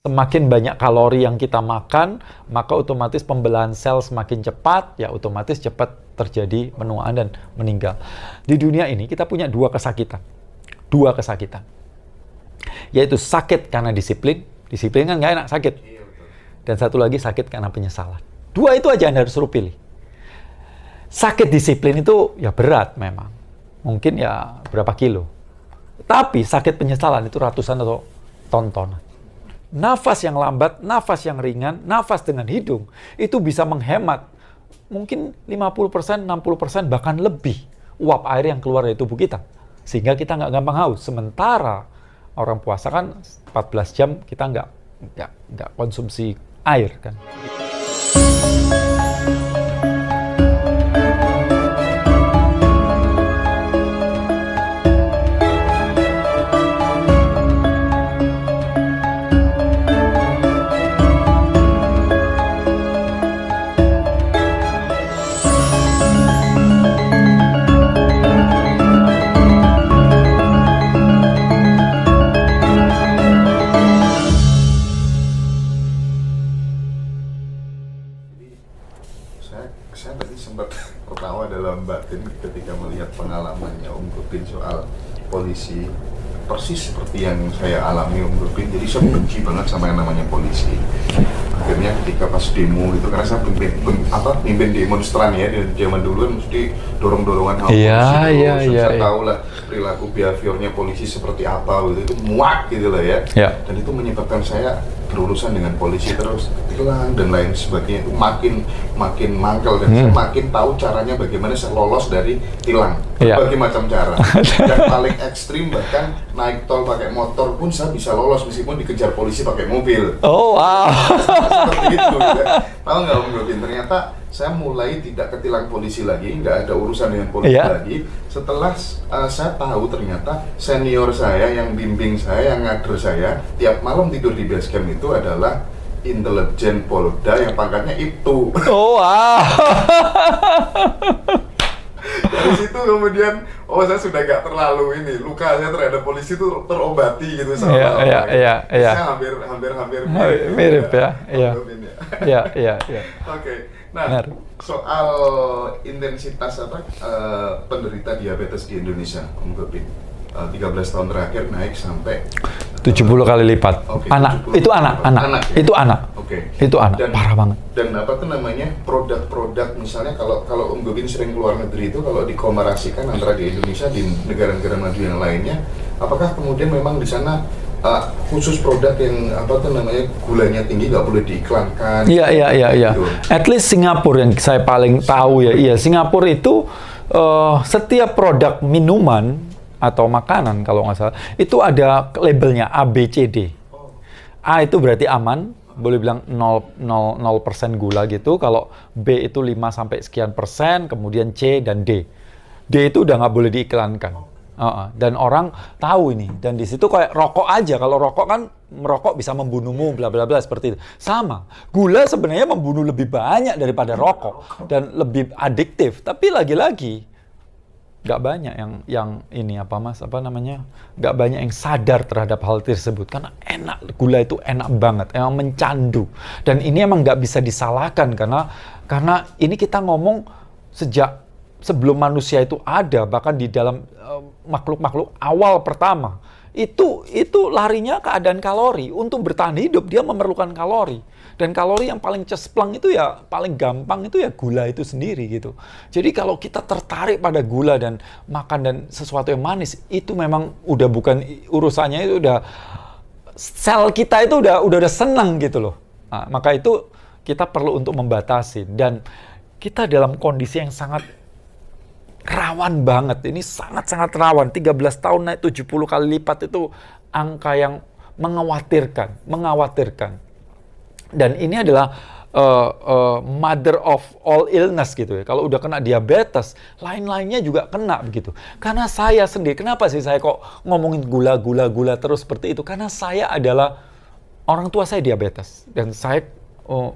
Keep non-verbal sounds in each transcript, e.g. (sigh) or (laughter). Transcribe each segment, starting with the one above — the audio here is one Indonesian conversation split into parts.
Semakin banyak kalori yang kita makan, maka otomatis pembelahan sel semakin cepat, ya otomatis cepat terjadi penuaan dan meninggal. Di dunia ini kita punya dua kesakitan. Dua kesakitan. Yaitu sakit karena disiplin. Disiplin kan nggak enak, sakit. Iya, dan satu lagi sakit karena penyesalan. Dua itu aja Anda harus suruh pilih. Sakit disiplin itu ya berat memang. Mungkin ya berapa kilo. Tapi sakit penyesalan itu ratusan atau tontonan nafas yang lambat, nafas yang ringan, nafas dengan hidung, itu bisa menghemat mungkin 50%, 60%, bahkan lebih uap air yang keluar dari tubuh kita. Sehingga kita nggak gampang haus. Sementara orang puasa kan 14 jam kita nggak, nggak, nggak konsumsi air kan. sempat (laughs) ketawa dalam batin ketika melihat pengalamannya Om Gupin soal polisi persis seperti yang saya alami Om Gupin jadi saya benci banget sama yang namanya polisi akhirnya ketika pas demo itu karena saya pimpin, pimpin apa pimpin demonstran ya di zaman dulu kan mesti dorong dorongan hal iya, polisi iya, saya iya, iya. tahu lah perilaku behaviornya polisi seperti apa gitu itu muak gitu lah ya yeah. dan itu menyebabkan saya berurusan dengan polisi terus hilang dan lain sebagainya itu makin makin mangkel dan hmm. saya makin tahu caranya bagaimana saya lolos dari tilang yeah. berbagai macam cara (laughs) dan paling ekstrim bahkan naik tol pakai motor pun saya bisa lolos meskipun dikejar polisi pakai mobil oh wow seperti itu ya. (laughs) tahu nggak om Gopin ternyata saya mulai tidak ketilang polisi lagi, nggak ada urusan dengan polisi yeah. lagi. Setelah uh, saya tahu ternyata senior saya yang bimbing saya, yang ngader saya, tiap malam tidur di base camp itu adalah intelijen Polda yang pangkatnya itu. Oh wow. (laughs) di situ kemudian oh saya sudah nggak terlalu ini luka saya terhadap polisi itu terobati gitu sama yeah, yeah, yeah, yeah. hampir hampir hampir nah, mirip, ya. mirip ya iya. ya iya iya iya (laughs) oke nah Benar. soal intensitas apa uh, penderita diabetes di Indonesia Om Gopin uh, eh, 13 tahun terakhir naik sampai 70 eh, kali lipat. Okay, anak, itu anak, anak, anak, ya? itu anak okay. itu anak dan, parah banget dan apa tuh namanya produk-produk misalnya kalau kalau Om Gobin sering keluar negeri itu kalau dikomparasikan antara di Indonesia di negara-negara maju yang lainnya apakah kemudian memang di sana uh, khusus produk yang apa tuh namanya gulanya tinggi nggak boleh diiklankan iya iya iya iya gitu. at least Singapura yang saya paling Singapura. tahu ya iya Singapura itu uh, setiap produk minuman atau makanan kalau nggak salah itu ada labelnya A B C D oh. A itu berarti aman boleh bilang 0, 0, 0 persen gula gitu. Kalau B itu 5 sampai sekian persen, kemudian C dan D. D itu udah nggak boleh diiklankan. Uh -uh. Dan orang tahu ini. Dan di situ kayak rokok aja. Kalau rokok kan merokok bisa membunuhmu, bla bla bla seperti itu. Sama. Gula sebenarnya membunuh lebih banyak daripada rokok dan lebih adiktif. Tapi lagi-lagi gak banyak yang yang ini apa mas apa namanya gak banyak yang sadar terhadap hal tersebut karena enak gula itu enak banget emang mencandu dan ini emang gak bisa disalahkan karena karena ini kita ngomong sejak sebelum manusia itu ada bahkan di dalam eh, makhluk-makhluk uh, awal pertama itu itu larinya keadaan kalori untuk bertahan hidup dia memerlukan kalori dan kalori yang paling cesplang itu ya paling gampang itu ya gula itu sendiri gitu. Jadi kalau kita tertarik pada gula dan makan dan sesuatu yang manis itu memang udah bukan urusannya itu udah sel kita itu udah udah udah senang gitu loh. Nah, maka itu kita perlu untuk membatasi dan kita dalam kondisi yang sangat rawan banget. Ini sangat-sangat rawan. 13 tahun naik 70 kali lipat itu angka yang mengkhawatirkan, mengkhawatirkan. Dan ini adalah uh, uh, mother of all illness gitu ya. Kalau udah kena diabetes, lain-lainnya juga kena begitu. Karena saya sendiri, kenapa sih saya kok ngomongin gula-gula-gula terus seperti itu? Karena saya adalah orang tua saya diabetes dan saya uh,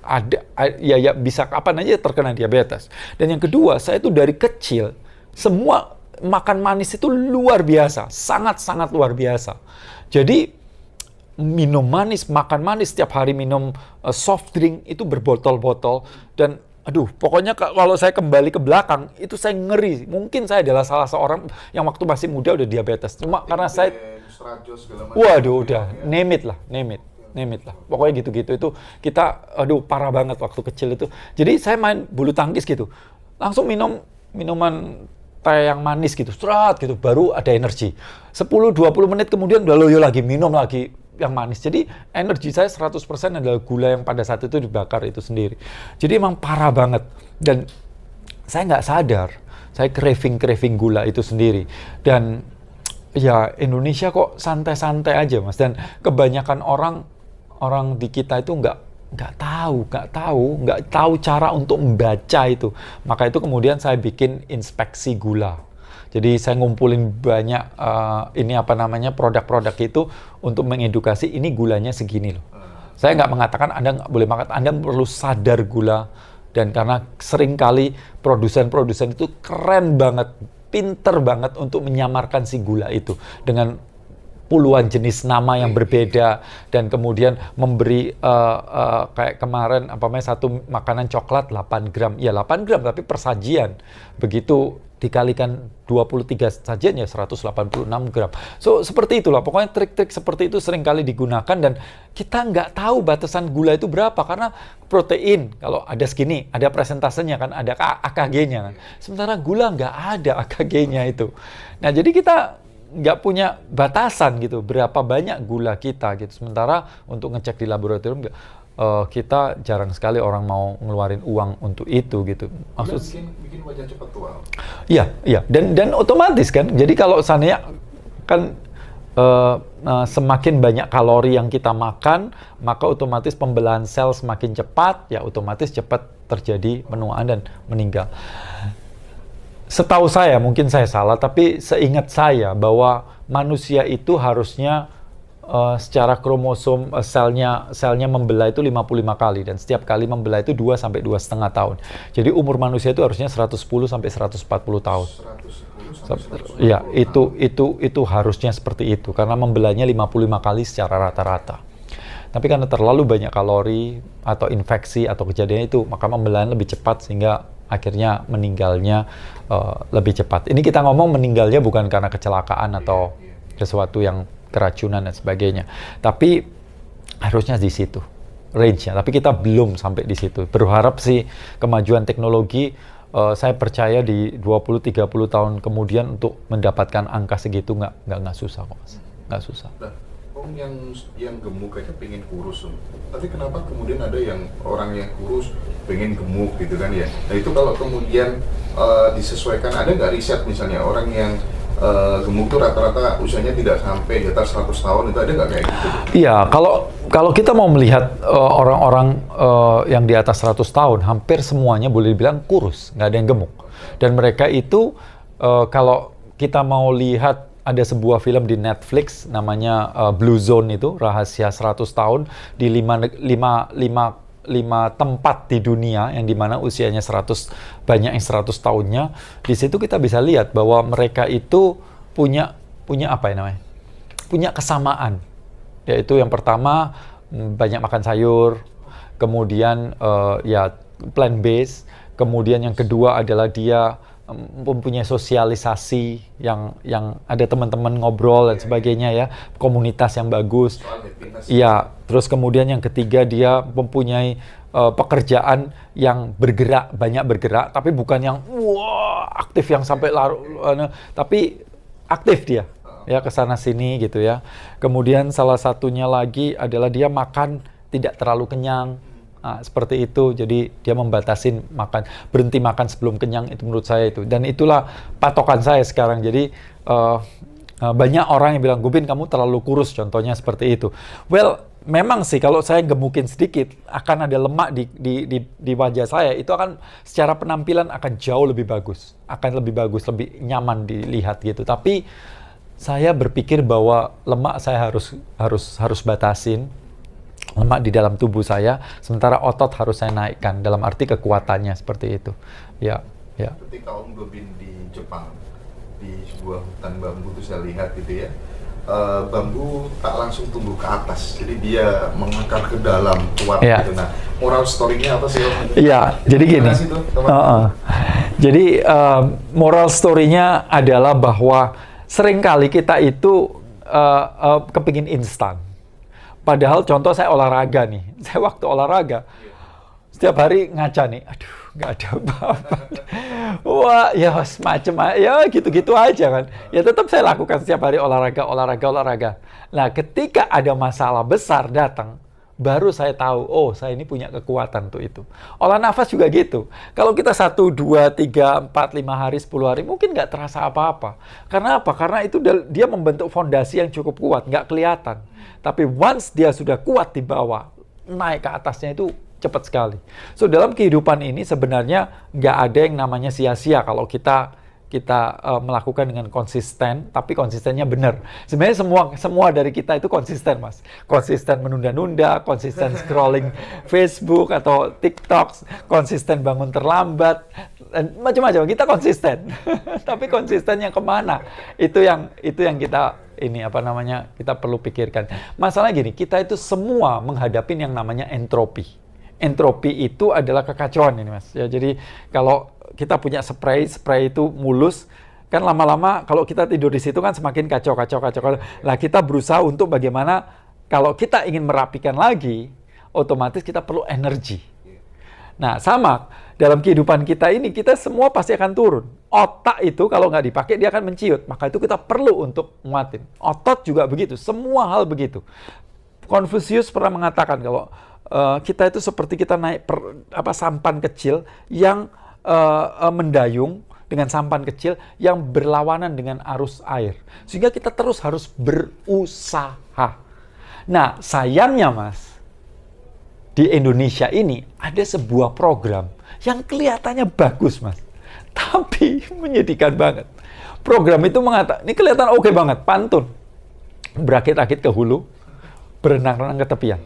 ada ya ya bisa kapan aja terkena diabetes. Dan yang kedua, saya itu dari kecil semua makan manis itu luar biasa, sangat-sangat luar biasa. Jadi minum manis, makan manis, setiap hari minum uh, soft drink itu berbotol-botol dan aduh pokoknya kalau saya kembali ke belakang itu saya ngeri. Mungkin saya adalah salah seorang yang waktu masih muda udah diabetes. Cuma karena saya Waduh udah ya. name it lah, name it name it lah. Pokoknya gitu-gitu itu kita aduh parah banget waktu kecil itu. Jadi saya main bulu tangkis gitu. Langsung minum minuman teh yang manis gitu, serat gitu, baru ada energi. 10-20 menit kemudian udah loyo lagi, minum lagi, yang manis. Jadi energi saya 100% adalah gula yang pada saat itu dibakar itu sendiri. Jadi emang parah banget. Dan saya nggak sadar, saya craving-craving gula itu sendiri. Dan ya Indonesia kok santai-santai aja mas. Dan kebanyakan orang orang di kita itu nggak nggak tahu, nggak tahu, nggak tahu cara untuk membaca itu. Maka itu kemudian saya bikin inspeksi gula jadi saya ngumpulin banyak uh, ini apa namanya produk-produk itu untuk mengedukasi ini gulanya segini loh. Saya nggak mengatakan Anda nggak boleh makan, Anda perlu sadar gula dan karena seringkali produsen-produsen itu keren banget, pinter banget untuk menyamarkan si gula itu dengan puluhan jenis nama yang berbeda dan kemudian memberi uh, uh, kayak kemarin apa namanya satu makanan coklat 8 gram ya 8 gram tapi persajian begitu dikalikan 23 saja ya 186 gram. So seperti itulah pokoknya trik-trik seperti itu sering kali digunakan dan kita nggak tahu batasan gula itu berapa karena protein kalau ada segini ada presentasenya kan ada AKG-nya kan. Sementara gula nggak ada AKG-nya itu. Nah jadi kita nggak punya batasan gitu berapa banyak gula kita gitu. Sementara untuk ngecek di laboratorium nggak uh, kita jarang sekali orang mau ngeluarin uang untuk itu gitu. Maksud bikin, bikin wajah cepat tua. Iya, iya. Dan dan otomatis kan. Jadi kalau sananya kan uh, uh, semakin banyak kalori yang kita makan, maka otomatis pembelahan sel semakin cepat, ya otomatis cepat terjadi penuaan dan meninggal. Setahu saya, mungkin saya salah, tapi seingat saya bahwa manusia itu harusnya uh, secara kromosom uh, selnya selnya membelah itu 55 kali dan setiap kali membelah itu 2 sampai dua setengah tahun. Jadi umur manusia itu harusnya 110 sampai 140 tahun. 110 sampai 140 ya, tahun. itu itu itu harusnya seperti itu karena membelahnya 55 kali secara rata-rata. Tapi karena terlalu banyak kalori atau infeksi atau kejadian itu, maka membelahnya lebih cepat sehingga akhirnya meninggalnya uh, lebih cepat. Ini kita ngomong meninggalnya bukan karena kecelakaan atau iya, iya. sesuatu yang keracunan dan sebagainya. Tapi harusnya di situ range-nya. Tapi kita belum sampai di situ. Berharap sih kemajuan teknologi uh, saya percaya di 20-30 tahun kemudian untuk mendapatkan angka segitu nggak nggak nggak susah kok mas, nggak susah. Nah, orang yang yang gemuk aja pengen kurus, tapi kenapa kemudian ada yang orang yang kurus pengen gemuk gitu kan ya? Nah itu kalau kemudian uh, disesuaikan ada nggak riset misalnya orang yang Eh, gemuk itu rata-rata usianya tidak sampai di atas 100 tahun itu ada nggak kayak gitu? Iya, kalau kalau kita mau melihat eh, orang-orang uh, uh, yang di atas 100 tahun, hampir semuanya boleh dibilang kurus, nggak ada yang gemuk. Dan mereka itu uh, kalau kita mau lihat ada sebuah film di Netflix namanya uh, Blue Zone itu rahasia 100 tahun di lima lima lima lima tempat di dunia yang dimana usianya 100 banyak yang 100 tahunnya di situ kita bisa lihat bahwa mereka itu punya punya apa ya namanya punya kesamaan yaitu yang pertama mm, banyak makan sayur kemudian uh, ya plant based kemudian yang kedua adalah dia mempunyai sosialisasi yang yang ada teman-teman ngobrol dan iya, iya. sebagainya ya komunitas yang bagus ya terus kemudian yang ketiga dia mempunyai uh, pekerjaan yang bergerak banyak bergerak tapi bukan yang wah aktif yang sampai laru anu, tapi aktif dia ya ke sana sini gitu ya kemudian salah satunya lagi adalah dia makan tidak terlalu kenyang Nah, seperti itu. Jadi dia membatasin makan, berhenti makan sebelum kenyang itu menurut saya itu. Dan itulah patokan saya sekarang. Jadi uh, banyak orang yang bilang Gubin kamu terlalu kurus, contohnya seperti itu. Well, memang sih kalau saya gemukin sedikit akan ada lemak di, di, di, di wajah saya itu akan secara penampilan akan jauh lebih bagus, akan lebih bagus, lebih nyaman dilihat gitu. Tapi saya berpikir bahwa lemak saya harus harus harus batasin lemak di dalam tubuh saya, sementara otot harus saya naikkan dalam arti kekuatannya seperti itu. Ya, ya. Ketika Om Dobin di Jepang di sebuah hutan bambu itu saya lihat gitu ya, e, bambu tak langsung tumbuh ke atas, jadi dia mengakar ke dalam kuat ya. gitu. Nah, moral story-nya apa sih? Iya, jadi gini. Itu, Uh -uh. Jadi uh, moral story-nya adalah bahwa seringkali kita itu uh, uh, kepingin instan Padahal contoh saya olahraga nih. (laughs) Saya waktu olahraga setiap hari ngaca nih. Aduh, nggak ada apa-apa. (laughs) Wah, ya semacam ya gitu-gitu aja kan. Ya tetap saya lakukan setiap hari olahraga, olahraga, olahraga. Nah, ketika ada masalah besar datang, baru saya tahu, oh saya ini punya kekuatan untuk itu. Olah nafas juga gitu. Kalau kita 1, 2, 3, 4, 5 hari, 10 hari, mungkin nggak terasa apa-apa. Karena apa? Karena itu dia membentuk fondasi yang cukup kuat, nggak kelihatan. Tapi once dia sudah kuat di bawah, naik ke atasnya itu cepat sekali. So, dalam kehidupan ini sebenarnya nggak ada yang namanya sia-sia kalau kita kita uh, melakukan dengan konsisten, tapi konsistennya benar. Sebenarnya semua semua dari kita itu konsisten, Mas. Konsisten menunda-nunda, konsisten (laughs) scrolling Facebook atau TikTok, konsisten bangun terlambat, macam-macam. Kita konsisten, (laughs) tapi konsistennya kemana? Itu yang itu yang kita ini apa namanya kita perlu pikirkan. Masalah gini, kita itu semua menghadapi yang namanya entropi. Entropi itu adalah kekacauan ini, Mas. Ya, jadi kalau kita punya spray, spray itu mulus, kan lama-lama kalau kita tidur di situ kan semakin kacau, kacau, kacau. kacau. Nah kita berusaha untuk bagaimana kalau kita ingin merapikan lagi, otomatis kita perlu energi. Nah, sama dalam kehidupan kita ini, kita semua pasti akan turun. Otak itu kalau nggak dipakai, dia akan menciut. Maka itu kita perlu untuk nguatin. Otot juga begitu, semua hal begitu. Confucius pernah mengatakan kalau uh, kita itu seperti kita naik per, apa sampan kecil yang uh, uh, mendayung dengan sampan kecil yang berlawanan dengan arus air. Sehingga kita terus harus berusaha. Nah, sayangnya Mas, di Indonesia ini ada sebuah program yang kelihatannya bagus Mas. (laughs) Tapi menyedihkan banget. Program itu mengatakan, ini kelihatan oke okay banget, pantun. Berakit-akit ke hulu, berenang-renang ke tepian.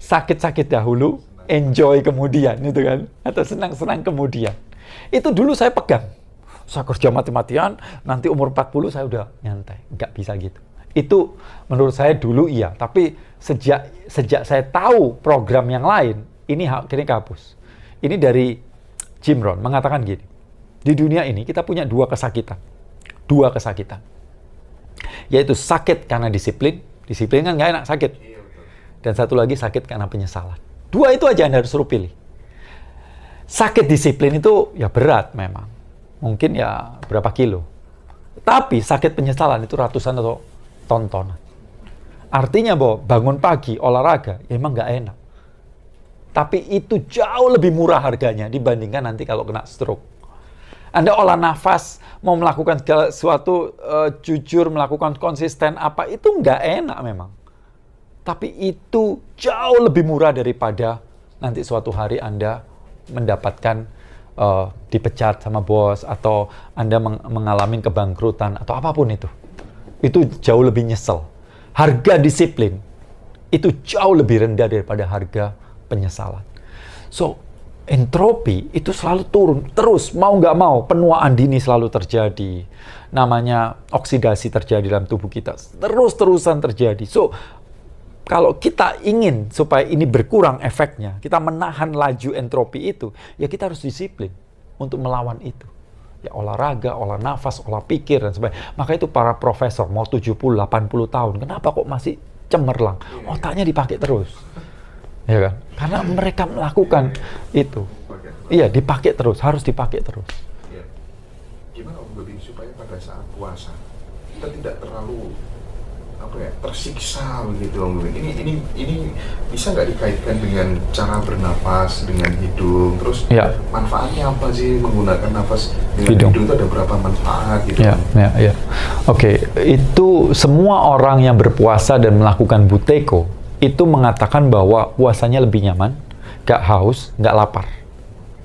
Sakit-sakit dahulu, enjoy kemudian itu kan atau senang-senang kemudian. Itu dulu saya pegang. Saya kerja mati-matian, nanti umur 40 saya udah nyantai. Nggak bisa gitu. Itu menurut saya dulu iya, tapi sejak sejak saya tahu program yang lain, ini hak kini kehapus. Ini dari Jim Rohn mengatakan gini. Di dunia ini kita punya dua kesakitan. Dua kesakitan. Yaitu sakit karena disiplin. Disiplin kan nggak enak, sakit. Dan satu lagi sakit karena penyesalan Dua itu aja Anda harus suruh pilih. Sakit disiplin itu ya berat memang. Mungkin ya berapa kilo. Tapi sakit penyesalan itu ratusan atau tontonan. Artinya bahwa bangun pagi, olahraga, ya emang nggak enak. Tapi itu jauh lebih murah harganya dibandingkan nanti kalau kena stroke. Anda olah nafas, mau melakukan segala sesuatu, uh, jujur, melakukan konsisten, apa, itu nggak enak memang. Tapi itu jauh lebih murah daripada nanti suatu hari Anda mendapatkan uh, dipecat sama bos atau Anda meng mengalami kebangkrutan atau apapun itu. Itu jauh lebih nyesel. Harga disiplin itu jauh lebih rendah daripada harga penyesalan. So, entropi itu selalu turun terus mau nggak mau penuaan dini selalu terjadi namanya oksidasi terjadi dalam tubuh kita terus terusan terjadi so kalau kita ingin supaya ini berkurang efeknya, kita menahan laju entropi itu, ya kita harus disiplin untuk melawan itu. Ya olahraga, olah nafas, olah pikir dan sebagainya. Maka itu para profesor mau 70, 80 tahun, kenapa kok masih cemerlang? Iya. Otaknya dipakai terus. Ya kan? Karena mereka melakukan itu. Iya, dipakai terus, harus dipakai terus. Iya. Gimana Om supaya pada saat puasa kita tidak terlalu apa ya tersiksa begitu Om Gumin. Ini ini ini bisa nggak dikaitkan dengan cara bernapas dengan hidung? Terus ya. manfaatnya apa sih menggunakan nafas dengan hidung, hidung itu ada berapa manfaat gitu? Ya, ya, ya. Oke, okay. itu semua orang yang berpuasa dan melakukan buteko itu mengatakan bahwa puasanya lebih nyaman, nggak haus, nggak lapar.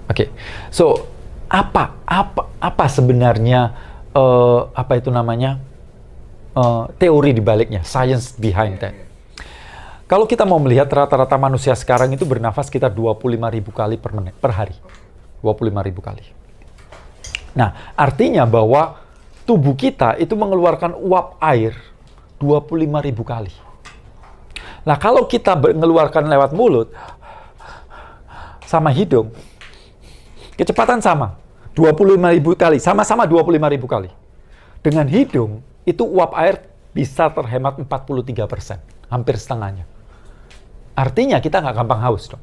Oke, okay. so apa apa apa sebenarnya uh, apa itu namanya? uh, teori dibaliknya, science behind that. Kalau kita mau melihat rata-rata manusia sekarang itu bernafas puluh 25 ribu kali per menit, per hari. 25 ribu kali. Nah, artinya bahwa tubuh kita itu mengeluarkan uap air 25 ribu kali. Nah, kalau kita mengeluarkan lewat mulut sama hidung, kecepatan sama, 25 ribu kali, sama-sama 25 ribu kali. Dengan hidung, itu uap air bisa terhemat 43 persen, hampir setengahnya. Artinya kita nggak gampang haus dong.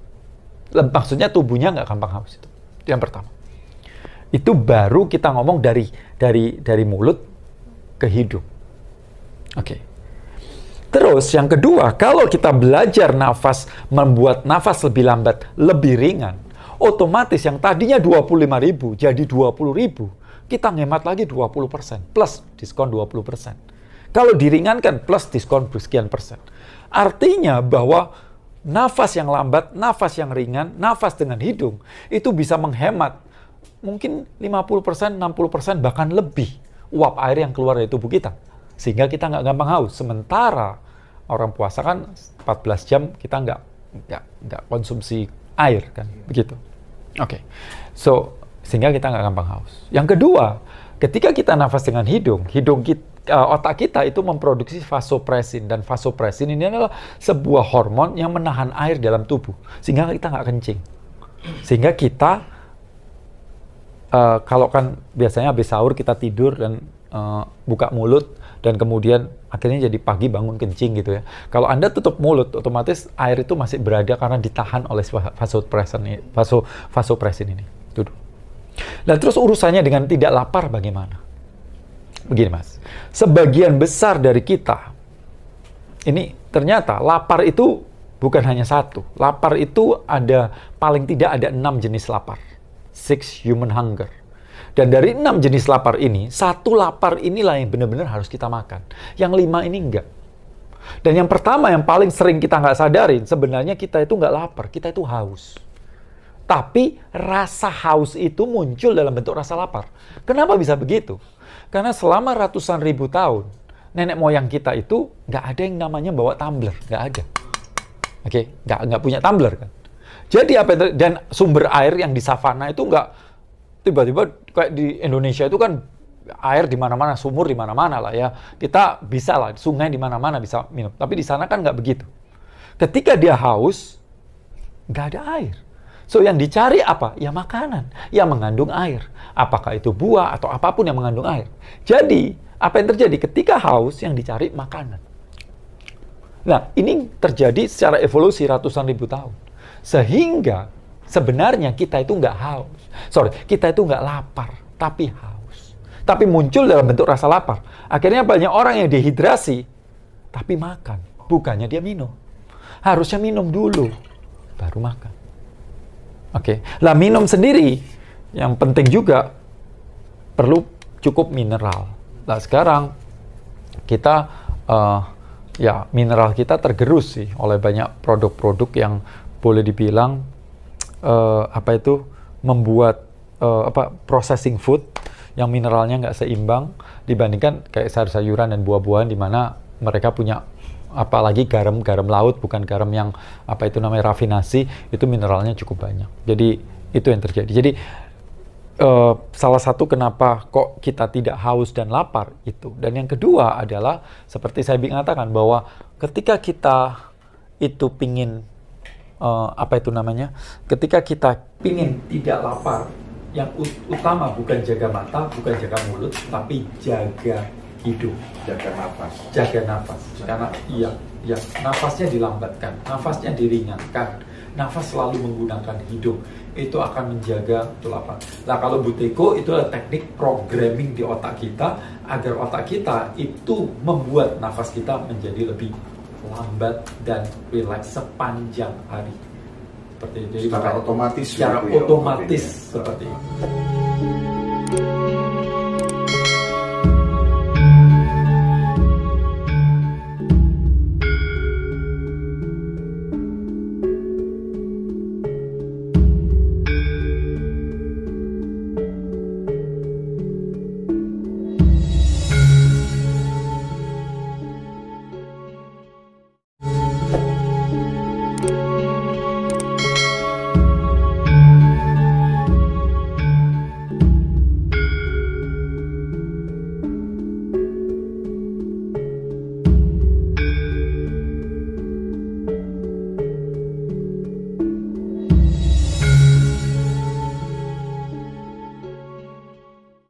Maksudnya tubuhnya nggak gampang haus itu. Itu yang pertama. Itu baru kita ngomong dari dari dari mulut ke hidung. Oke. Terus yang kedua, kalau kita belajar nafas membuat nafas lebih lambat, lebih ringan, otomatis yang tadinya 25.000 jadi 20.000 kita ngemat lagi 20% plus diskon 20%. Kalau diringankan plus diskon sekian persen. Artinya bahwa nafas yang lambat, nafas yang ringan, nafas dengan hidung itu bisa menghemat mungkin 50%, 60% bahkan lebih uap air yang keluar dari tubuh kita. Sehingga kita nggak gampang haus. Sementara orang puasa kan 14 jam kita nggak nggak nggak konsumsi air kan begitu. Oke, okay. so sehingga kita nggak gampang haus. Yang kedua, ketika kita nafas dengan hidung, hidung kita, eh, otak kita itu memproduksi vasopresin dan vasopresin ini adalah sebuah hormon yang menahan air dalam tubuh sehingga kita nggak kencing, sehingga kita uh, kalau kan biasanya habis sahur kita tidur dan uh, buka mulut dan kemudian akhirnya jadi pagi bangun kencing gitu ya. Kalau Anda tutup mulut, otomatis air itu masih berada karena ditahan oleh vasopresin, vaso, vasopresin ini. Duduk. Lalu nah, terus urusannya dengan tidak lapar bagaimana? Begini mas, sebagian besar dari kita, ini ternyata lapar itu bukan hanya satu. Lapar itu ada, paling tidak ada enam jenis lapar. Six human hunger. Dan dari enam jenis lapar ini, satu lapar inilah yang benar-benar harus kita makan. Yang lima ini enggak. Dan yang pertama yang paling sering kita nggak sadarin, sebenarnya kita itu nggak lapar, kita itu haus. Tapi rasa haus itu muncul dalam bentuk rasa lapar. Kenapa bisa begitu? Karena selama ratusan ribu tahun, nenek moyang kita itu nggak ada yang namanya bawa tumbler, nggak ada. Oke, okay? nggak nggak punya tumbler kan. Jadi apa dan sumber air yang di savana itu nggak tiba-tiba kayak di Indonesia itu kan air di mana-mana, sumur di mana-mana lah ya. Kita bisa lah, sungai di mana-mana bisa minum. Tapi di sana kan nggak begitu. Ketika dia haus, nggak ada air. So yang dicari apa? Ya makanan yang mengandung air. Apakah itu buah atau apapun yang mengandung air. Jadi apa yang terjadi ketika haus yang dicari makanan. Nah ini terjadi secara evolusi ratusan ribu tahun. Sehingga sebenarnya kita itu nggak haus. Sorry, kita itu nggak lapar, tapi haus. Tapi muncul dalam bentuk rasa lapar. Akhirnya banyak orang yang dehidrasi, tapi makan. Bukannya dia minum. Harusnya minum dulu, baru makan. Oke. Okay. Lah minum sendiri yang penting juga perlu cukup mineral. Nah sekarang kita uh, ya mineral kita tergerus sih oleh banyak produk-produk yang boleh dibilang uh, apa itu membuat uh, apa processing food yang mineralnya nggak seimbang dibandingkan kayak sayur-sayuran dan buah-buahan di mana mereka punya apalagi garam-garam laut bukan garam yang apa itu namanya rafinasi itu mineralnya cukup banyak. Jadi itu yang terjadi. Jadi uh, salah satu kenapa kok kita tidak haus dan lapar itu. Dan yang kedua adalah seperti saya mengatakan bahwa ketika kita itu pingin uh, apa itu namanya? Ketika kita pingin tidak lapar, yang utama bukan jaga mata, bukan jaga mulut, tapi jaga hidup jaga nafas jaga nafas jaga karena nafas. iya iya nafasnya dilambatkan nafasnya diringankan nafas selalu menggunakan hidung itu akan menjaga tulapan apa nah kalau buteko itu adalah teknik programming di otak kita agar otak kita itu membuat nafas kita menjadi lebih lambat dan relax sepanjang hari seperti itu. Jadi otomatis secara gitu ya, otomatis ya. seperti itu.